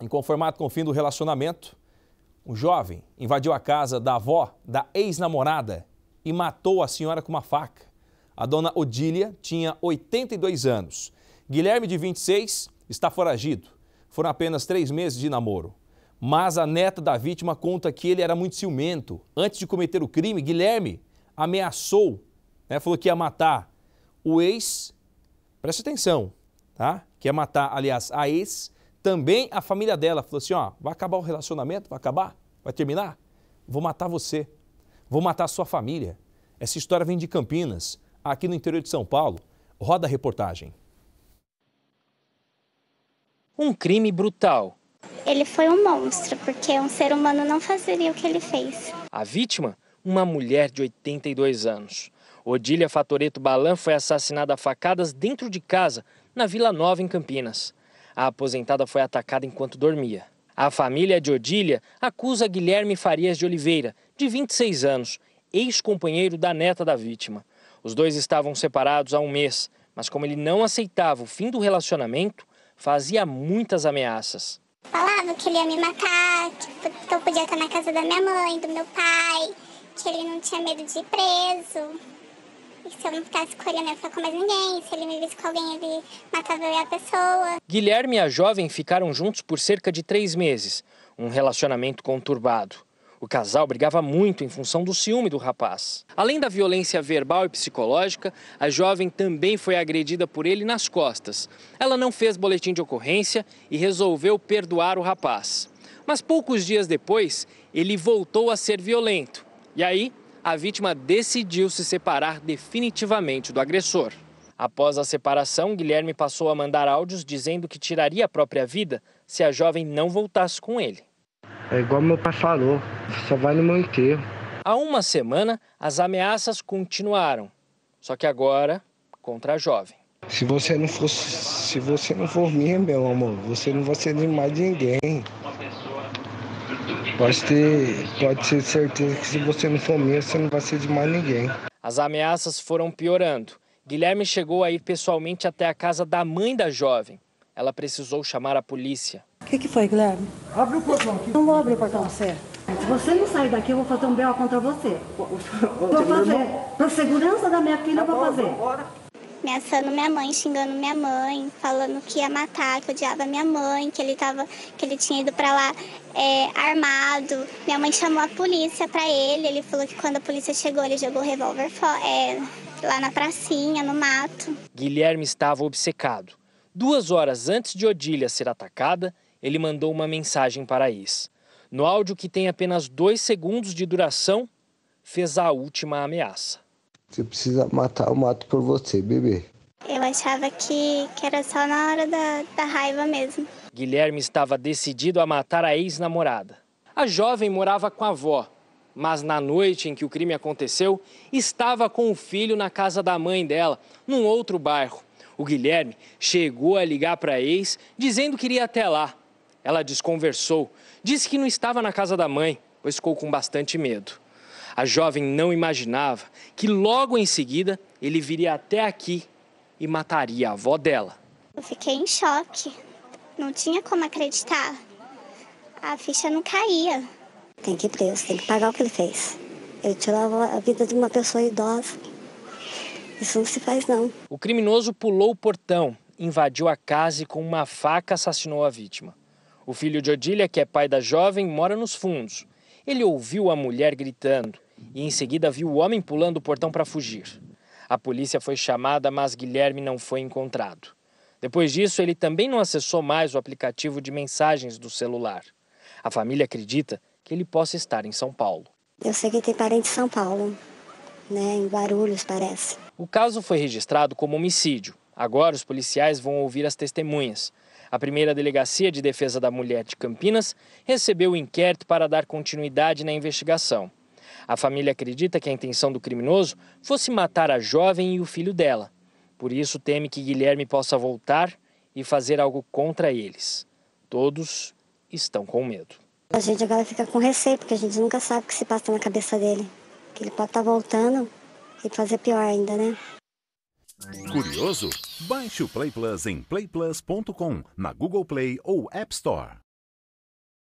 Inconformado com o fim do relacionamento, um jovem invadiu a casa da avó da ex-namorada e matou a senhora com uma faca. A dona Odília tinha 82 anos. Guilherme, de 26, está foragido. Foram apenas três meses de namoro. Mas a neta da vítima conta que ele era muito ciumento. Antes de cometer o crime, Guilherme ameaçou, né, falou que ia matar o ex. Preste atenção, tá? Que ia matar, aliás, a ex também a família dela falou assim: ó, vai acabar o relacionamento? Vai acabar? Vai terminar? Vou matar você. Vou matar a sua família. Essa história vem de Campinas, aqui no interior de São Paulo. Roda a reportagem. Um crime brutal. Ele foi um monstro, porque um ser humano não fazeria o que ele fez. A vítima? Uma mulher de 82 anos. Odília Fatoreto Balan foi assassinada a facadas dentro de casa, na Vila Nova, em Campinas. A aposentada foi atacada enquanto dormia. A família de Odília acusa Guilherme Farias de Oliveira, de 26 anos, ex-companheiro da neta da vítima. Os dois estavam separados há um mês, mas como ele não aceitava o fim do relacionamento, fazia muitas ameaças. Falava que ele ia me matar, que eu podia estar na casa da minha mãe, do meu pai, que ele não tinha medo de ir preso se eu não ficasse com ele, eu não ia com mais ninguém. Se ele me visse com alguém, ele matava eu e a pessoa. Guilherme e a jovem ficaram juntos por cerca de três meses. Um relacionamento conturbado. O casal brigava muito em função do ciúme do rapaz. Além da violência verbal e psicológica, a jovem também foi agredida por ele nas costas. Ela não fez boletim de ocorrência e resolveu perdoar o rapaz. Mas poucos dias depois, ele voltou a ser violento. E aí, a vítima decidiu se separar definitivamente do agressor. Após a separação, Guilherme passou a mandar áudios dizendo que tiraria a própria vida se a jovem não voltasse com ele. É igual meu pai falou, só vai no meu enterro. Há uma semana, as ameaças continuaram, só que agora contra a jovem. Se você não for, se você não for minha, meu amor, você não vai ser de mais ninguém. Pode ter, pode ter certeza que se você não for minha, você não vai ser de mais ninguém. As ameaças foram piorando. Guilherme chegou a ir pessoalmente até a casa da mãe da jovem. Ela precisou chamar a polícia. O que, que, foi, Guilherme? Abre o portão aqui. Não vou abrir o portão, você. Se você não sair daqui, eu vou fazer um B.O. contra você. Vou fazer. Para segurança da minha filha, eu vou tá fazer ameaçando minha mãe, xingando minha mãe, falando que ia matar, que odiava minha mãe, que ele tava, que ele tinha ido para lá é, armado. Minha mãe chamou a polícia para ele, ele falou que quando a polícia chegou, ele jogou o revólver é, lá na pracinha, no mato. Guilherme estava obcecado. Duas horas antes de Odília ser atacada, ele mandou uma mensagem para a Is. No áudio, que tem apenas dois segundos de duração, fez a última ameaça. Você precisa matar o mato por você, bebê. Eu achava que, que era só na hora da, da raiva mesmo. Guilherme estava decidido a matar a ex-namorada. A jovem morava com a avó, mas na noite em que o crime aconteceu, estava com o filho na casa da mãe dela, num outro bairro. O Guilherme chegou a ligar para a ex, dizendo que iria até lá. Ela desconversou, disse que não estava na casa da mãe, pois ficou com bastante medo. A jovem não imaginava que logo em seguida ele viria até aqui e mataria a avó dela. Eu fiquei em choque. Não tinha como acreditar. A ficha não caía. Tem que ir preso, tem que pagar o que ele fez. Ele tirou a vida de uma pessoa idosa. Isso não se faz, não. O criminoso pulou o portão, invadiu a casa e com uma faca assassinou a vítima. O filho de Odília, que é pai da jovem, mora nos fundos. Ele ouviu a mulher gritando e em seguida viu o homem pulando o portão para fugir. A polícia foi chamada, mas Guilherme não foi encontrado. Depois disso, ele também não acessou mais o aplicativo de mensagens do celular. A família acredita que ele possa estar em São Paulo. Eu sei que tem parente em São Paulo, né, em Guarulhos, parece. O caso foi registrado como homicídio. Agora os policiais vão ouvir as testemunhas. A primeira delegacia de defesa da mulher de Campinas recebeu o inquérito para dar continuidade na investigação. A família acredita que a intenção do criminoso fosse matar a jovem e o filho dela. Por isso, teme que Guilherme possa voltar e fazer algo contra eles. Todos estão com medo. A gente agora fica com receio, porque a gente nunca sabe o que se passa na cabeça dele. Que ele pode estar tá voltando e fazer pior ainda, né? Curioso? Baixe o Play Plus em playplus.com, na Google Play ou App Store.